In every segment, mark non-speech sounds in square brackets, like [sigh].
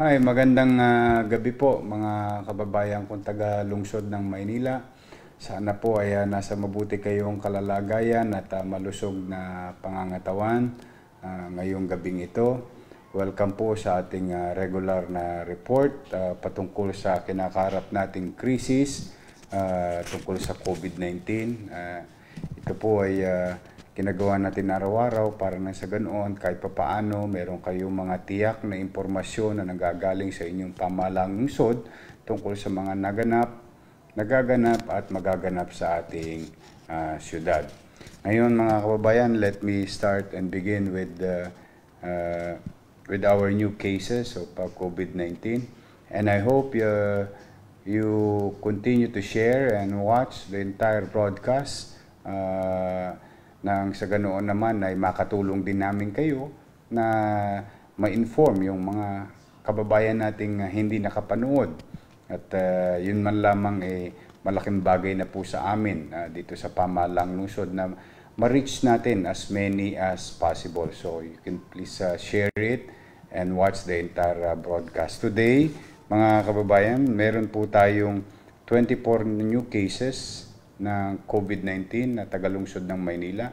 Hi, magandang uh, gabi po mga kababayan kong taga lungsod ng Maynila. Sana po ay uh, nasa mabuti kayong kalalagayan at uh, malusog na pangangatawan uh, ngayong gabing ito. Welcome po sa ating uh, regular na report uh, patungkol sa kinakaharap nating krisis uh, tungkol sa COVID-19. Uh, ito po ay uh, ginagawa natin araw-araw para na sa ganoon kahit papaano meron kayong mga tiyak na impormasyon na nagagaling sa inyong pamalang lungsod tungkol sa mga naganap, nagaganap at magaganap sa ating uh, syudad. Ngayon mga kababayan, let me start and begin with the uh, ah, ah, with our new cases of uh, COVID-19 and I hope uh, you continue to share and watch the entire broadcast uh, nang sa ganoon naman ay makatulong din namin kayo na ma-inform yung mga kababayan nating ah, hindi nakapanood. At uh, yun man lamang eh, malaking bagay na po sa amin uh, dito sa Pamalang Lungsod na ma-reach natin as many as possible. So you can please uh, share it and watch the entire uh, broadcast. Today, mga kababayan, meron po tayong 24 new cases ng COVID-19 na tagalungsod ng Maynila.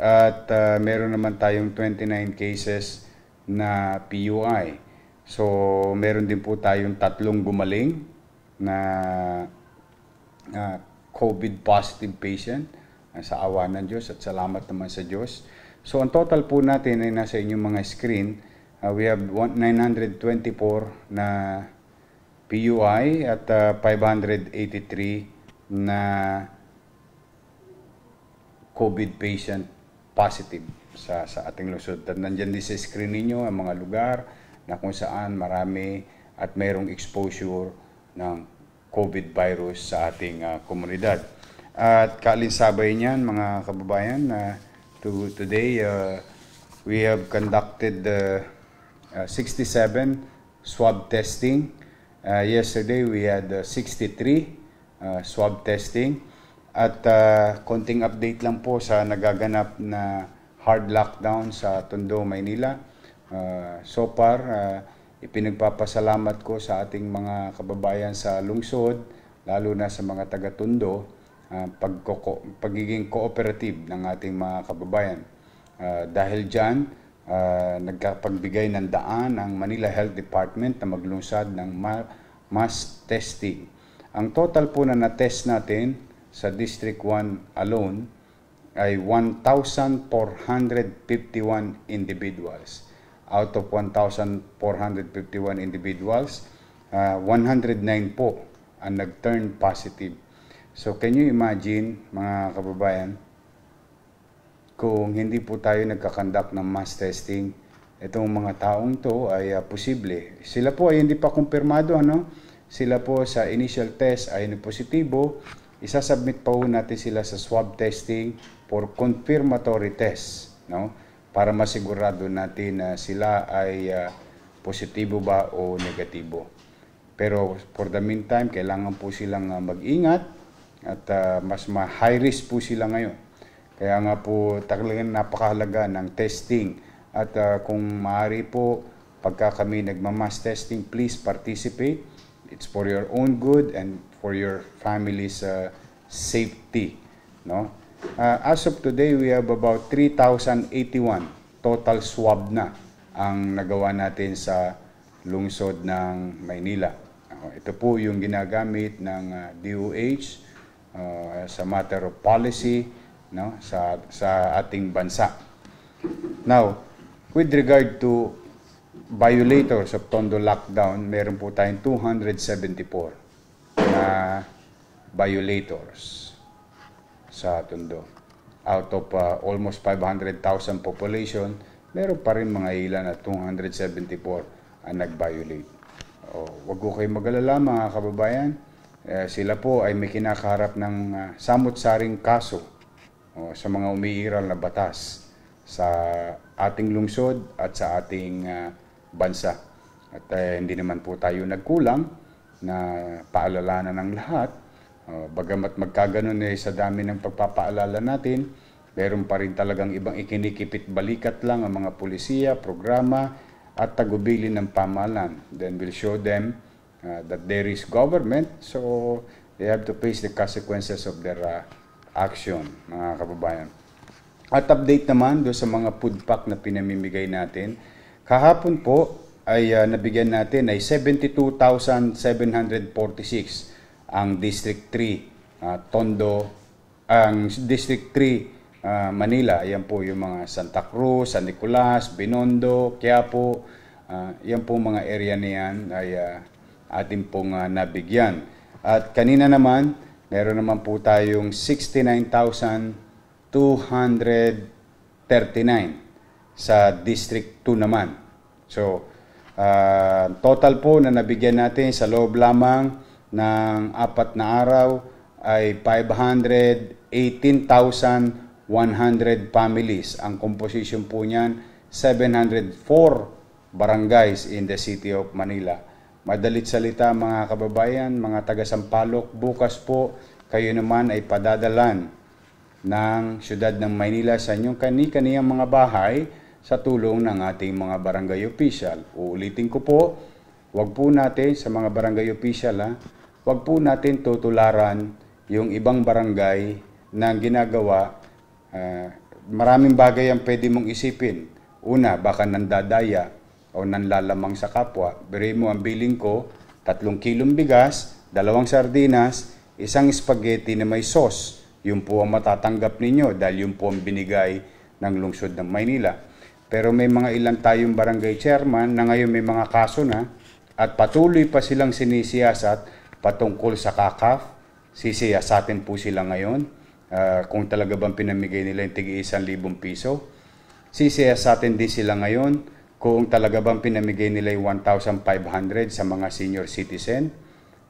At uh, meron naman tayong 29 cases na PUI. So, meron din po tayong tatlong gumaling na uh, COVID positive patient uh, sa awa ng Diyos at salamat naman sa Diyos. So, ang total po natin ay nasa inyong mga screen. Uh, we have 924 na PUI at uh, 583 na COVID patient positive sa, sa ating lungsod. At nandyan din sa screen ninyo ang mga lugar na kung saan marami at mayroong exposure ng COVID virus sa ating uh, komunidad. At kaalinsabay niyan mga kababayan na uh, to, today uh, we have conducted uh, uh, 67 swab testing. Uh, yesterday we had uh, 63 uh, swab testing. At uh, konting update lang po sa nagaganap na hard lockdown sa Tondo, Maynila. Uh, so far, uh, ipinagpapasalamat ko sa ating mga kababayan sa lungsod, lalo na sa mga taga-Tondo, uh, pagiging cooperative ng ating mga kababayan. Uh, dahil dyan, uh, nagkapagbigay ng daan ang Manila Health Department na maglunsad ng mass testing ang total po na na-test natin sa District 1 alone ay 1,451 individuals. Out of 1,451 individuals, uh, 109 po ang nag-turn positive. So can you imagine mga kababayan kung hindi po tayo nagkakandak ng mass testing, itong mga taong to ay uh, posible. Sila po ay hindi pa kumpirmado ano? sila po sa initial test ay nagpositibo, isasubmit pa po natin sila sa swab testing for confirmatory test, no? Para masigurado natin na sila ay uh, positibo ba o negatibo. Pero for the meantime, kailangan po silang ah, mag-ingat at uh, mas ma-high risk po sila ngayon. Kaya nga po talagang napakahalaga ng testing at uh, kung maaari po pagka kami nagmamas testing, please participate it's for your own good and for your family's uh, safety. No? Uh, as of today, we have about 3,081 total swab na ang nagawa natin sa lungsod ng Maynila. Uh, ito po yung ginagamit ng DOH uh, uh sa matter of policy no? sa, sa ating bansa. Now, with regard to violators of Tondo Lockdown, meron po tayong 274 na violators sa Tondo. Out of uh, almost 500,000 population, meron pa rin mga ilan na 274 ang nag-violate. O, wag ko kayo magalala mga kababayan. Eh, sila po ay may kinakaharap ng uh, samot-saring kaso o, sa mga umiiral na batas sa ating lungsod at sa ating uh, bansa. At eh, hindi naman po tayo nagkulang na paalalanan ng lahat. Uh, bagamat magkaganon eh, sa dami ng pagpapaalala natin, meron pa rin talagang ibang ikinikipit balikat lang ang mga pulisiya, programa, at tagubilin ng pamalan. Then we'll show them uh, that there is government, so they have to face the consequences of their uh, action, mga kababayan. At update naman do sa mga food pack na pinamimigay natin, Kahapon po ay uh, nabigyan natin ay 72,746 ang District 3 uh, ah, Tondo ang District 3 uh, ah, Manila. Ayan po yung mga Santa Cruz, San Nicolas, Binondo, Quiapo. Uh, yan po mga area niyan ay uh, atin pong uh, nabigyan. At kanina naman, meron naman po tayong 69,239 sa District 2 naman. So, uh, total po na nabigyan natin sa loob lamang ng apat na araw ay 518,100 families. Ang composition po niyan, 704 barangays in the city of Manila. Madalit salita mga kababayan, mga taga-sampalok, bukas po kayo naman ay padadalan ng siyudad ng Maynila sa inyong kani-kaniyang mga bahay sa tulong ng ating mga barangay official. Uulitin ko po, wag po natin sa mga barangay official ha, wag po natin tutularan yung ibang barangay na ginagawa. Uh, maraming bagay ang pwede mong isipin. Una, baka nandadaya o nanlalamang sa kapwa. Biri mo ang biling ko, tatlong kilong bigas, dalawang sardinas, isang spaghetti na may sauce. Yun po ang matatanggap ninyo dahil yun po ang binigay ng lungsod ng Maynila pero may mga ilan tayong barangay chairman na ngayon may mga kaso na at patuloy pa silang sinisiyasat patungkol sa kakaf. Sisiyasatin po sila ngayon uh, kung talaga bang pinamigay nila yung tigi isang libong piso. Sisiyasatin din sila ngayon kung talaga bang pinamigay nila yung 1,500 sa mga senior citizen.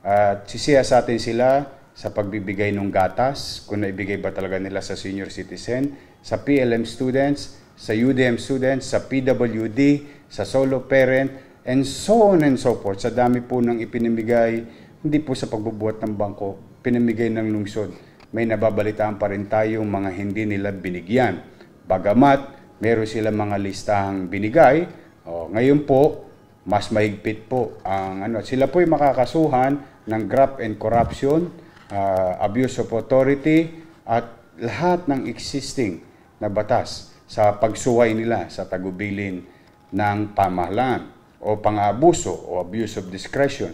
At uh, sisiyasatin sila sa pagbibigay ng gatas, kung naibigay ba talaga nila sa senior citizen, sa PLM students, sa UDM students, sa PWD, sa solo parent, and so on and so forth. Sa dami po ng ipinamigay, hindi po sa pagbubuhat ng bangko, pinimigay ng lungsod. May nababalitaan pa rin tayong mga hindi nila binigyan. Bagamat, meron silang mga listahang binigay, o, ngayon po, mas mahigpit po ang ano. Sila po'y makakasuhan ng graft and corruption, uh, abuse of authority, at lahat ng existing na batas sa pagsuway nila sa tagubilin ng pamahalaan o pang-abuso o abuse of discretion.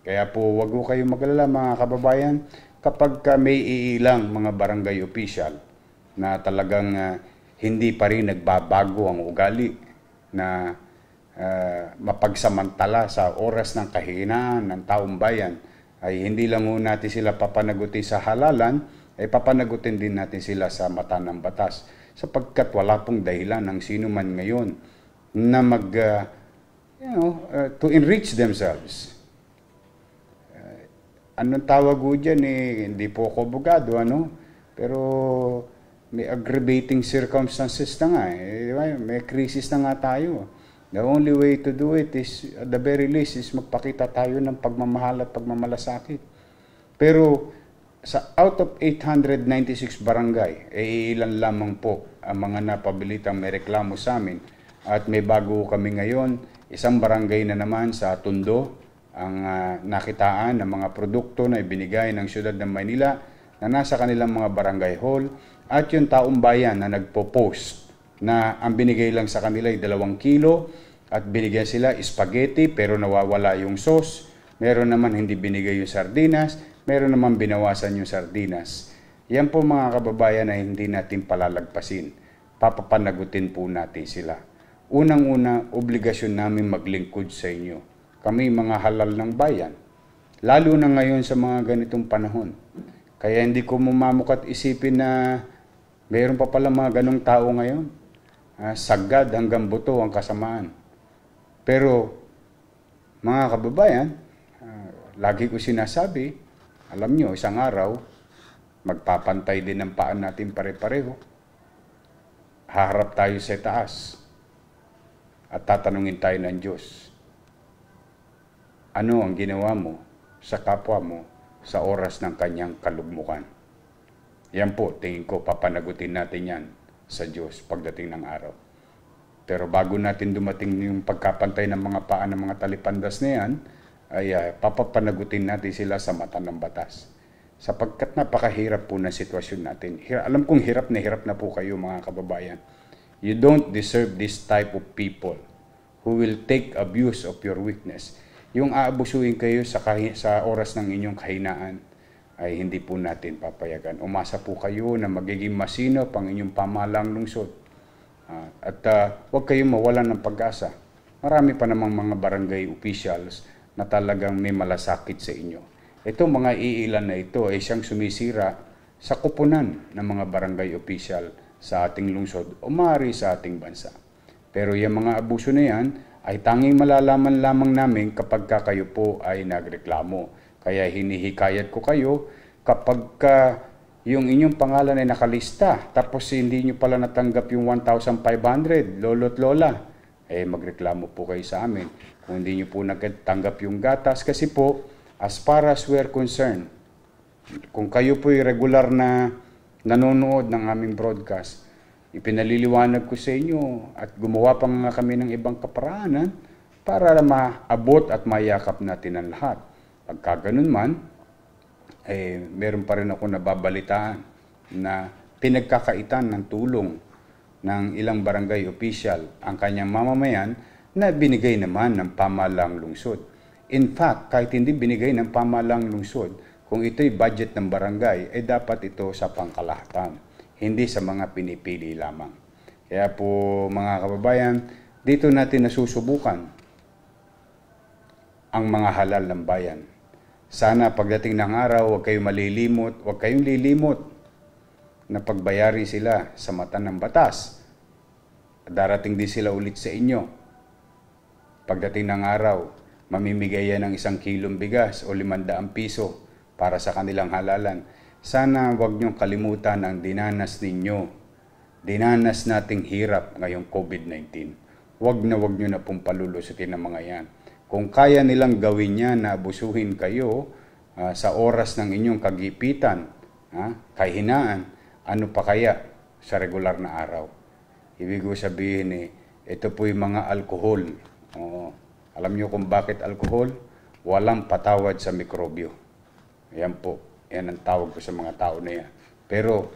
Kaya po wag ko kayong magalala mga kababayan kapag may iilang mga barangay official na talagang uh, hindi pa rin nagbabago ang ugali na uh, mapagsamantala sa oras ng kahinaan ng taong bayan ay hindi lang ho natin sila papanagutin sa halalan, ay papanagutin din natin sila sa mata ng batas sapagkat wala pong dahilan ng sino man ngayon na mag, uh, you know, uh, to enrich themselves. Uh, anong tawag ko dyan eh, hindi po ako bugado, ano? Pero may aggravating circumstances na nga eh. Di ba? May crisis na nga tayo. The only way to do it is, at the very least, is magpakita tayo ng pagmamahal at pagmamalasakit. Pero sa out of 896 barangay, eh, ilan lamang po ang mga napabilitang may reklamo sa amin. At may bago kami ngayon, isang barangay na naman sa Tundo, ang uh, nakitaan ng mga produkto na ibinigay ng siyudad ng Maynila na nasa kanilang mga barangay hall at yung taong bayan na nagpo-post na ang binigay lang sa kanila ay dalawang kilo at binigyan sila spaghetti pero nawawala yung sauce. Meron naman hindi binigay yung sardinas meron naman binawasan yung sardinas. Yan po mga kababayan na hindi natin palalagpasin. Papapanagutin po natin sila. Unang-una, obligasyon namin maglingkod sa inyo. Kami mga halal ng bayan. Lalo na ngayon sa mga ganitong panahon. Kaya hindi ko mumamukat isipin na mayroon pa pala mga ganong tao ngayon. Ah, sagad hanggang buto ang kasamaan. Pero, mga kababayan, ah, lagi ko sinasabi, alam nyo, isang araw, magpapantay din ang paan natin pare-pareho. Haharap tayo sa taas at tatanungin tayo ng Diyos. Ano ang ginawa mo sa kapwa mo sa oras ng kanyang kalugmukan? Yan po, tingin ko papanagutin natin yan sa Diyos pagdating ng araw. Pero bago natin dumating yung pagkapantay ng mga paa ng mga talipandas na yan, ay uh, papapanagutin natin sila sa mata ng batas. Sapagkat napakahirap po na sitwasyon natin. Hir alam kong hirap na hirap na po kayo mga kababayan. You don't deserve this type of people who will take abuse of your weakness. Yung aabusuin kayo sa, sa oras ng inyong kahinaan ay hindi po natin papayagan. Umasa po kayo na magiging masino pang inyong pamalang lungsod. Uh, at uh, huwag kayong mawalan ng pag-asa. Marami pa namang mga barangay officials na talagang may malasakit sa inyo. Ito mga iilan na ito ay siyang sumisira sa kuponan ng mga barangay official sa ating lungsod o maaari sa ating bansa. Pero yung mga abuso na yan ay tanging malalaman lamang namin kapag ka kayo po ay nagreklamo. Kaya hinihikayat ko kayo kapag ka yung inyong pangalan ay nakalista tapos hindi nyo pala natanggap yung 1,500, lolo't lola, eh magreklamo po kayo sa amin. Kung hindi nyo po nagtanggap yung gatas, kasi po, as far as we are concerned, kung kayo po regular na nanonood ng aming broadcast, ipinaliliwanag ko sa inyo at gumawa pa nga kami ng ibang kaparaanan para maabot at mayakap natin ang lahat. Pagka ganun man, eh, meron pa rin ako nababalitaan na pinagkakaitan ng tulong ng ilang barangay official ang kanyang mamamayan na binigay naman ng pamalang lungsod. In fact, kahit hindi binigay ng pamalang lungsod, kung ito'y budget ng barangay, ay eh dapat ito sa pangkalahatan, hindi sa mga pinipili lamang. Kaya po mga kababayan, dito natin nasusubukan ang mga halal ng bayan. Sana pagdating ng araw, huwag kayong malilimot, huwag kayong lilimot na pagbayari sila sa mata ng batas. Darating din sila ulit sa inyo. Pagdating ng araw, mamimigay yan ng isang kilong bigas o limandaang piso para sa kanilang halalan. Sana huwag niyong kalimutan ang dinanas ninyo. Dinanas nating hirap ngayong COVID-19. Huwag na huwag niyo na pong palulusutin ang mga yan. Kung kaya nilang gawin yan na abusuhin kayo uh, sa oras ng inyong kagipitan, ha, ah, kahinaan, ano pa kaya sa regular na araw. Ibig ko sabihin eh, ito po yung mga alkohol. Oo. Alam nyo kung bakit alkohol? Walang patawad sa mikrobyo. Ayan po. Yan ang tawag ko sa mga tao na yan. Pero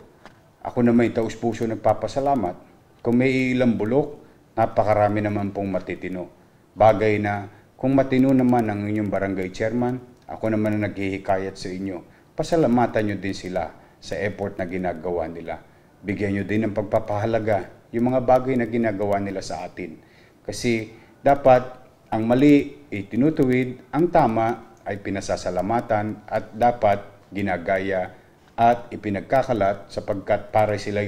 ako naman taus-puso nagpapasalamat. Kung may ilang bulok, napakarami naman pong matitino. Bagay na kung matino naman ang inyong barangay chairman, ako naman ang naghihikayat sa inyo. Pasalamatan nyo din sila sa effort na ginagawa nila. Bigyan nyo din ng pagpapahalaga yung mga bagay na ginagawa nila sa atin. Kasi dapat ang mali ay tinutuwid, ang tama ay pinasasalamatan at dapat ginagaya at ipinagkakalat sapagkat para sila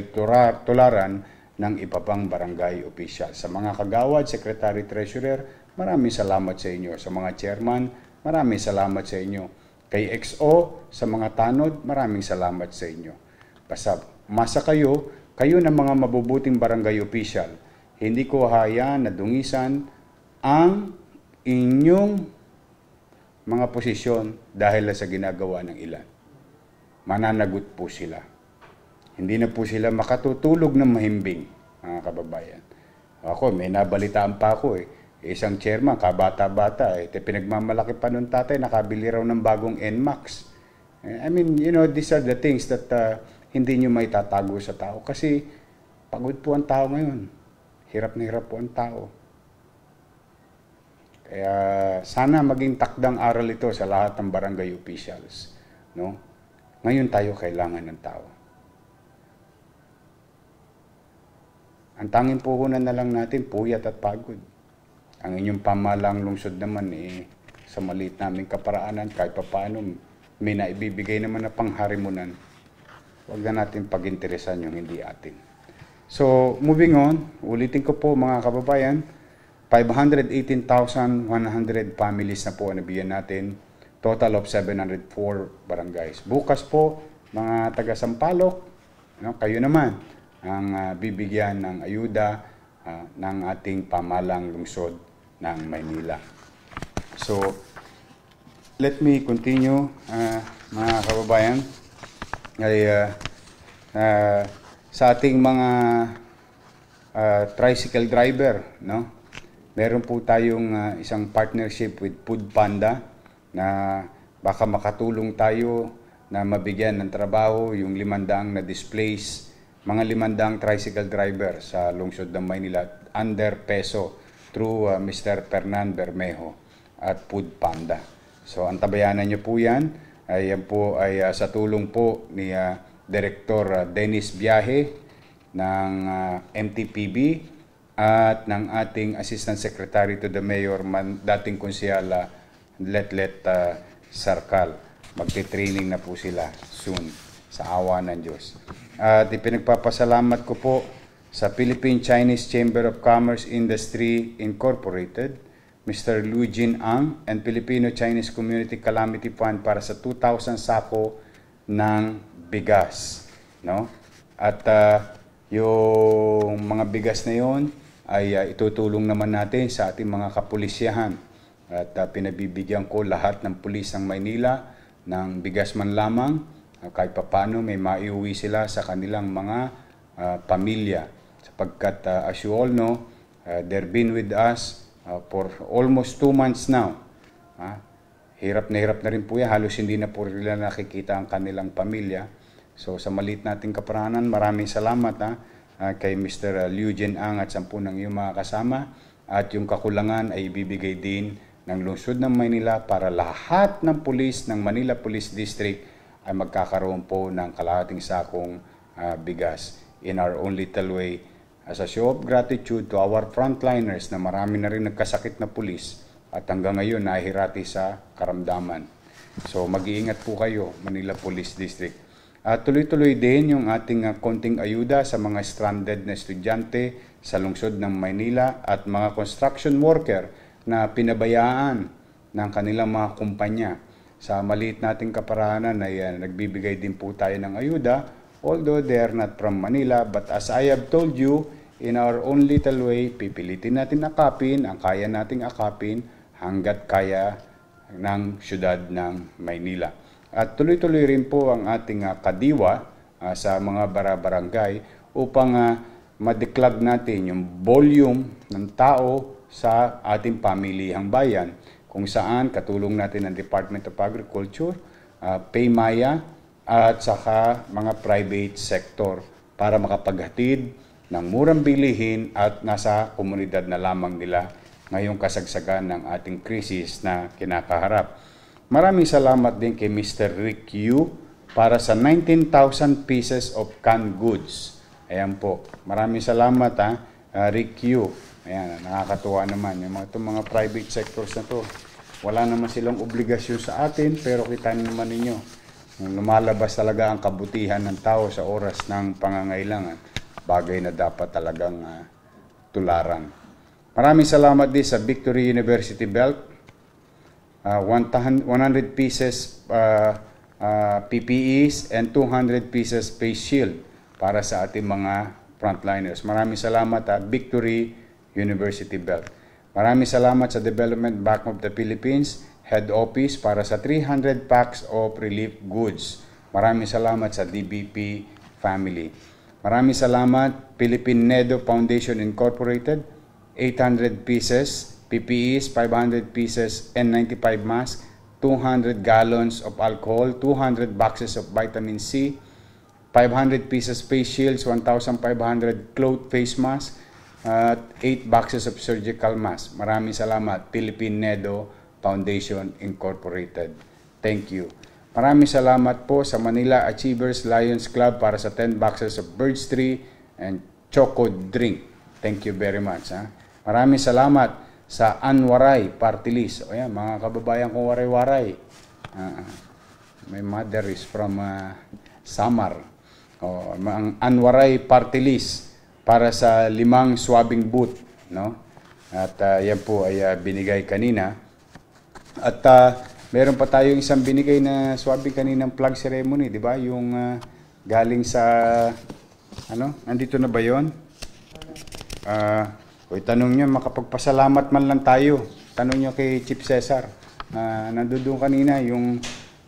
tularan ng ipapang barangay official. Sa mga kagawad, secretary treasurer, maraming salamat sa inyo. Sa mga chairman, maraming salamat sa inyo Kay XO, sa mga tanod, maraming salamat sa inyo. Pasab, masa kayo, kayo ng mga mabubuting barangay official. Hindi ko haya na dungisan ang inyong mga posisyon dahil sa ginagawa ng ilan. Mananagot po sila. Hindi na po sila makatutulog ng mahimbing, mga kababayan. Ako, may nabalitaan pa ako eh. Isang chairman, kabata-bata. Eh. Pinagmamalaki pa nun tatay, nakabili raw ng bagong NMAX. Eh, I mean, you know, these are the things that uh, hindi nyo may tatago sa tao. Kasi pagod po ang tao ngayon. Hirap na hirap po ang tao. Kaya sana maging takdang aral ito sa lahat ng barangay officials. No? Ngayon tayo kailangan ng tao. Ang tanging puhunan na lang natin, puyat at pagod. Ang inyong pamalang lungsod naman eh, sa maliit naming kaparaanan kahit papaano may naibibigay naman na pangharimunan. Huwag na natin pag-interesan yung hindi atin. So, moving on, ulitin ko po mga kababayan, 518,100 families na po ang nabigyan natin, total of 704 barangays. Bukas po, mga taga Sampaloc, no, kayo naman ang uh, bibigyan ng ayuda uh, ng ating pamalang lungsod ng Maynila. So, let me continue, uh, mga kababayan, ay uh, uh, sa ating mga uh, tricycle driver, no? Meron po tayong uh, isang partnership with Food Panda na baka makatulong tayo na mabigyan ng trabaho yung limandang na displays mga limandang tricycle driver sa lungsod ng Maynila under peso through uh, Mr. Fernan Bermejo at Food Panda. So ang tabayanan niyo po yan, ay ah, yan po ay uh, sa tulong po ni uh, Director uh, Dennis Biahe ng uh, MTPB at ng ating Assistant Secretary to the Mayor, man, dating konsyala Letlet uh, Sarkal. Magti-training na po sila soon sa awa ng Diyos. At ipinagpapasalamat ko po sa Philippine Chinese Chamber of Commerce Industry Incorporated, Mr. Liu Jin Ang and Filipino-Chinese Community Calamity Fund para sa 2,000 sako ng bigas. No? At uh, yung mga bigas na yon ay uh, itutulong naman natin sa ating mga kapulisyahan. At uh, pinabibigyan ko lahat ng pulis ng Maynila ng bigas man lamang uh, kahit papano may maiuwi sila sa kanilang mga uh, pamilya. Sapagkat uh, as you all know, uh, they've been with us uh, for almost two months now. Uh, hirap na hirap na rin po yan. Halos hindi na po nila nakikita ang kanilang pamilya. So sa maliit nating kapranan, maraming salamat ha, uh, ah, kay Mr. Ah, Liu Jin Ang at sampun ng iyong mga kasama. At yung kakulangan ay ibibigay din ng lungsod ng Maynila para lahat ng pulis ng Manila Police District ay magkakaroon po ng kalahating sakong uh, bigas in our own little way As a show of gratitude to our frontliners na marami na rin nagkasakit na pulis at hanggang ngayon nahihirati sa karamdaman. So mag-iingat po kayo, Manila Police District. At tuloy-tuloy din yung ating uh, konting ayuda sa mga stranded na estudyante sa lungsod ng Maynila at mga construction worker na pinabayaan ng kanilang mga kumpanya. Sa maliit nating kaparanan ay uh, nagbibigay din po tayo ng ayuda although they are not from Manila but as I have told you, in our own little way, pipilitin natin akapin ang kaya nating akapin hanggat kaya ng syudad ng Maynila. At tuloy-tuloy rin po ang ating uh, kadiwa uh, sa mga barabarangay upang uh, ah, madeklag natin yung volume ng tao sa ating pamilihang bayan kung saan katulong natin ang Department of Agriculture, uh, Paymaya at saka mga private sector para makapaghatid ng murang bilihin at nasa komunidad na lamang nila ngayong kasagsagan ng ating krisis na kinakaharap. Maraming salamat din kay Mr. Rick Yu para sa 19,000 pieces of canned goods. Ayan po. Maraming salamat ha, uh, Rick Yu. Ayan, nakakatuwa naman. Yung mga, itong mga private sectors na to, wala naman silang obligasyon sa atin, pero kita naman ninyo, lumalabas talaga ang kabutihan ng tao sa oras ng pangangailangan bagay na dapat talagang uh, tularan. Maraming salamat din sa Victory University Belt. Uh, ah, 100 pieces uh, ah, uh, PPEs and 200 pieces face shield para sa ating mga frontliners. Maraming salamat at Victory University Belt. Maraming salamat sa Development Bank of the Philippines Head Office para sa 300 packs of relief goods. Maraming salamat sa DBP family. Maraming salamat, Philippine Nedo Foundation Incorporated, 800 pieces, PPEs, 500 pieces, N95 mask 200 gallons of alcohol, 200 boxes of vitamin C, 500 pieces face shields, 1,500 cloth face mask at 8 boxes of surgical mask Maraming salamat, Philippine Nedo Foundation Incorporated. Thank you. Maraming salamat po sa Manila Achievers Lions Club para sa 10 boxes of Birds Tree and Choco Drink. Thank you very much. Ha? Maraming salamat sa Anwaray Party List. O yan, mga kababayan ko waray-waray. Uh, ah, my mother is from uh, Samar. O, ang Anwaray Party List para sa limang swabbing boot. No? At uh, yan po ay uh, binigay kanina. At uh, Meron pa tayong isang binigay na swabe kaninang plug ceremony, di ba? Yung uh, galing sa, ano, nandito na ba yon? Uh, ah, o tanong nyo, makapagpasalamat man lang tayo. Tanong nyo kay Chief Cesar. Uh, nandun kanina yung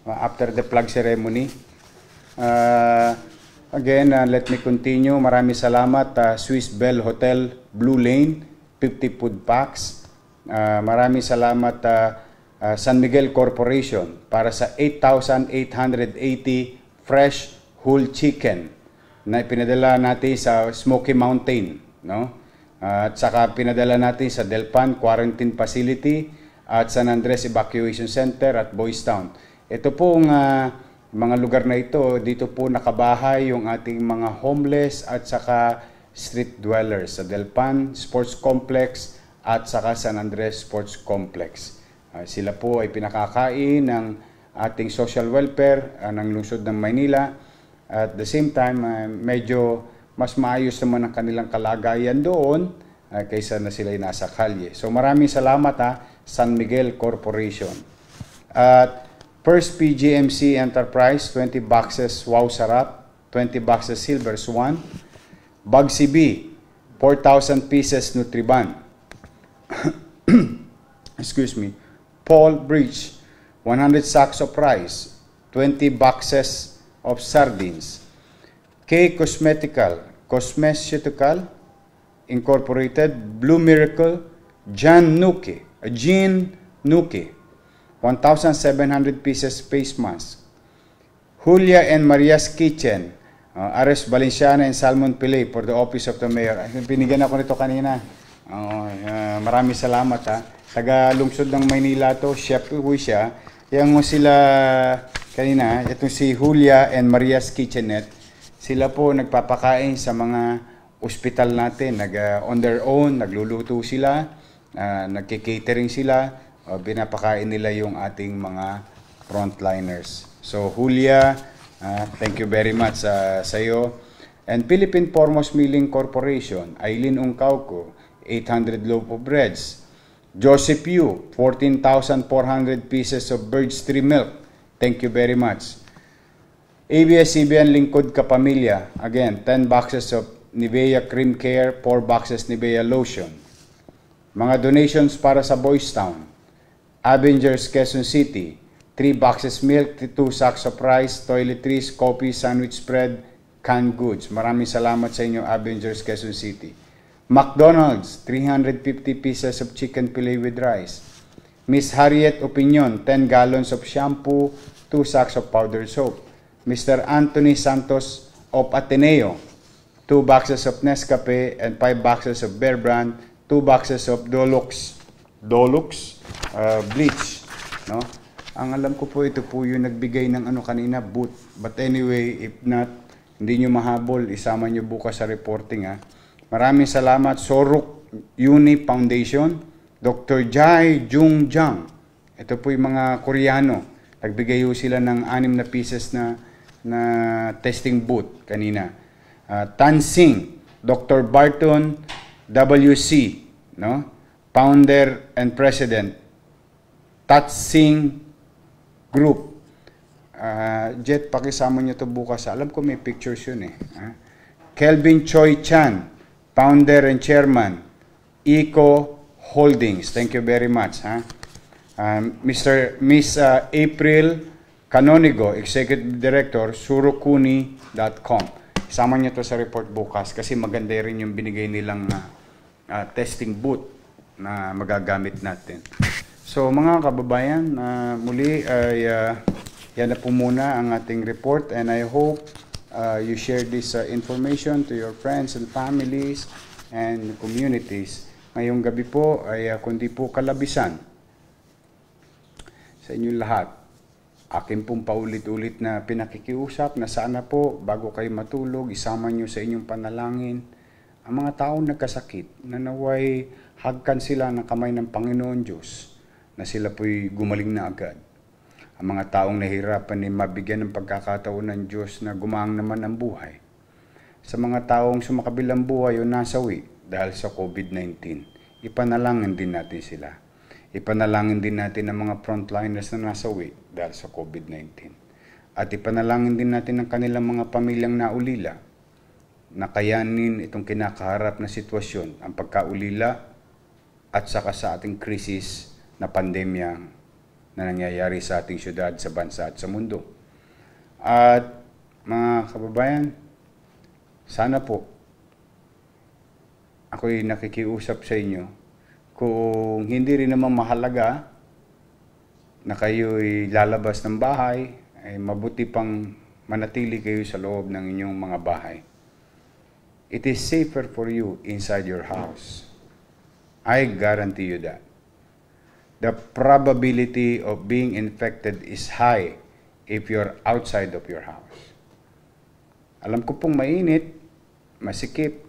uh, after the plug ceremony. Uh, again, uh, let me continue. Maraming salamat. Uh, Swiss Bell Hotel, Blue Lane, 50 food packs. Uh, maraming salamat. Uh, uh, San Miguel Corporation para sa 8,880 fresh whole chicken na pinadala natin sa Smoky Mountain, no? Uh, at saka pinadala natin sa Delpan Quarantine Facility at San Andres Evacuation Center at Boys Town. Ito pong uh, mga lugar na ito, dito po nakabahay yung ating mga homeless at saka street dwellers sa Delpan Sports Complex at saka San Andres Sports Complex. Uh, sila po ay pinakakain ng ating social welfare uh, ng lungsod ng Maynila. At the same time, uh, medyo mas maayos naman ang kanilang kalagayan doon uh, kaysa na sila ay nasa kalye. So maraming salamat ha, San Miguel Corporation. At first PGMC Enterprise, 20 boxes Wow Sarap, 20 boxes Silver Swan. Bugsy B, 4,000 pieces Nutriban. [coughs] Excuse me. Paul Bridge, 100 sacks of rice, 20 boxes of sardines. K Cosmetical, Cosmeceutical Incorporated, Blue Miracle, Jan Nuki, Jean Nuki, 1,700 pieces face mask. Julia and Maria's Kitchen, uh, Ares Valenciana and Salmon Pillay for the Office of the Mayor. Ay, binigyan ako nito kanina. Oh, uh, maraming salamat ha taga lungsod ng Maynila to, chef po siya. Yan mo sila kanina, ito si Julia and Maria's Kitchenette. Sila po nagpapakain sa mga ospital natin. Nag, uh, on their own, nagluluto sila, uh, nagkikatering sila, uh, binapakain nila yung ating mga frontliners. So Julia, uh, thank you very much uh, sa iyo. And Philippine Foremost Milling Corporation, Aileen Ungkauko, 800 loaf of breads, Joseph Yu, 14,400 pieces of bird's tree milk. Thank you very much. ABS-CBN Lingkod Kapamilya, again, 10 boxes of Nivea Cream Care, 4 boxes Nivea Lotion. Mga donations para sa Boys Town, Avengers Quezon City, 3 boxes milk, 2 sacks of rice, toiletries, coffee, sandwich spread, canned goods. Maraming salamat sa inyo, Avengers Quezon City. McDonald's, 350 pieces of chicken fillet with rice. Miss Harriet Opinion, 10 gallons of shampoo, 2 sacks of powdered soap. Mr. Anthony Santos of Ateneo, 2 boxes of Nescafe and 5 boxes of Bear Brand, 2 boxes of Dulux, Dulux uh, bleach, no? Ang alam ko po ito po yung nagbigay ng ano kanina, boot. But anyway, if not, hindi nyo mahabol, isama nyo bukas sa reporting ha. Maraming salamat Soruk Uni Foundation, Dr. Jai Jung Jung. Ito po yung mga Koreano. Nagbigay ho sila ng anim na pieces na, na testing booth kanina. Uh, Tan Singh, Dr. Barton WC, no? founder and president, Tat Singh Group. Uh, Jet, pakisama nyo to bukas. Alam ko may pictures yun eh. Huh? Kelvin Choi Chan, founder and chairman, Eco Holdings. Thank you very much. Huh? Um, Mr. Miss uh, April Canonigo, Executive Director, surukuni.com. Isama niyo to sa report bukas kasi maganda rin yung binigay nilang uh, uh, testing boot na magagamit natin. So mga kababayan, uh, muli ay uh, yan na po muna ang ating report and I hope uh, you share this uh, information to your friends and families and communities. Ngayong gabi po ay uh, kundi po kalabisan sa inyong lahat. Akin pong paulit-ulit na pinakikiusap na sana po bago kayo matulog, isama nyo sa inyong panalangin ang mga taong nagkasakit na naway hagkan sila ng kamay ng Panginoon Diyos na sila po'y gumaling na agad ang mga taong nahihirapan ay mabigyan ng pagkakataon ng Diyos na gumaang naman ang buhay. Sa mga taong sumakabilang buhay o nasawi dahil sa COVID-19, ipanalangin din natin sila. Ipanalangin din natin ang mga frontliners na nasawi dahil sa COVID-19. At ipanalangin din natin ang kanilang mga pamilyang naulila na kayanin itong kinakaharap na sitwasyon, ang pagkaulila at saka sa ating krisis na pandemya na nangyayari sa ating syudad, sa bansa at sa mundo. At mga kababayan, sana po ako'y nakikiusap sa inyo kung hindi rin naman mahalaga na kayo'y lalabas ng bahay, ay mabuti pang manatili kayo sa loob ng inyong mga bahay. It is safer for you inside your house. I guarantee you that the probability of being infected is high if you're outside of your house. Alam ko pong mainit, masikip,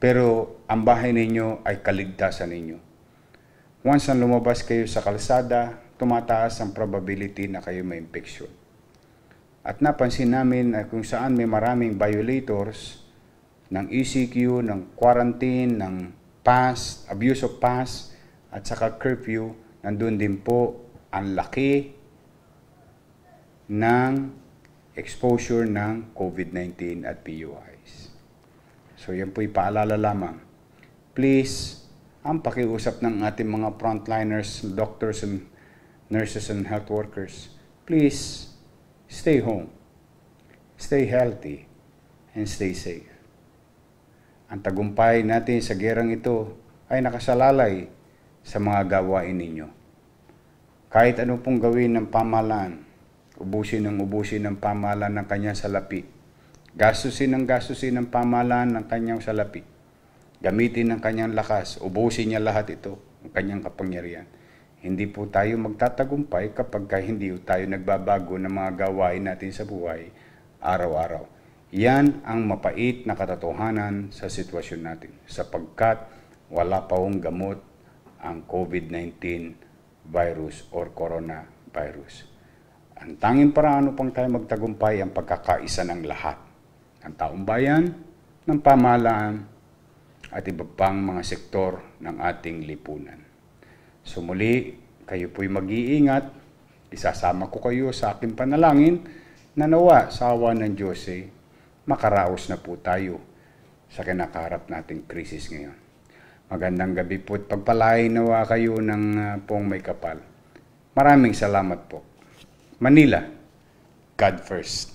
pero ang bahay ninyo ay kaligtasan ninyo. Once na lumabas kayo sa kalsada, tumataas ang probability na kayo may infection. At napansin namin na kung saan may maraming violators ng ECQ, ng quarantine, ng pass, abuse of pass, at saka curfew, nandun din po ang laki ng exposure ng COVID-19 at PUIs. So yan po ipaalala lamang. Please, ang pakiusap ng ating mga frontliners, doctors and nurses and health workers, please stay home, stay healthy, and stay safe. Ang tagumpay natin sa gerang ito ay nakasalalay sa mga gawain ninyo. Kahit ano pong gawin ng pamalaan, ubusin ng ubusin ng pamalaan ng kanyang salapi. Gastusin ng gastusin ng pamalaan ng kanyang salapi. Gamitin ng kanyang lakas, ubusin niya lahat ito, ang kanyang kapangyarihan. Hindi po tayo magtatagumpay kapag hindi tayo nagbabago ng mga gawain natin sa buhay araw-araw. Yan ang mapait na katotohanan sa sitwasyon natin sapagkat wala pa gamot ang COVID-19 virus or coronavirus. Ang tanging paraan upang tayo magtagumpay ang pagkakaisa ng lahat, ng taong bayan, ng pamahalaan, at iba pang mga sektor ng ating lipunan. Sumuli, kayo po'y mag-iingat. Isasama ko kayo sa aking panalangin na nawa sa awa ng Diyos eh, makaraos na po tayo sa kinakaharap nating krisis ngayon. Magandang gabi po at nawa kayo ng uh, pong may kapal. Maraming salamat po. Manila, God first.